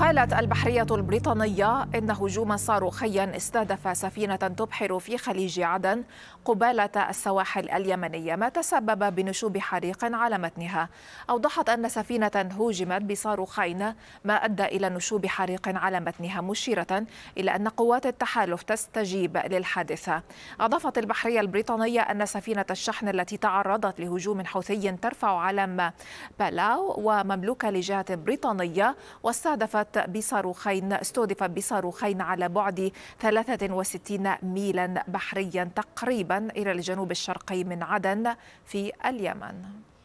قالت البحرية البريطانية إن هجوما صاروخيا استهدف سفينة تبحر في خليج عدن قبالة السواحل اليمنية ما تسبب بنشوب حريق على متنها أوضحت أن سفينة هوجمت بصاروخين ما أدى إلى نشوب حريق على متنها مشيرة إلى أن قوات التحالف تستجيب للحادثة أضافت البحرية البريطانية أن سفينة الشحن التي تعرضت لهجوم حوثي ترفع علم بالاو ومملوكة لجهة بريطانية واستهدفت استهدفت بصاروخين استهدف بصاروخين على بعد 63 ميلا بحريا تقريبا إلى الجنوب الشرقي من عدن في اليمن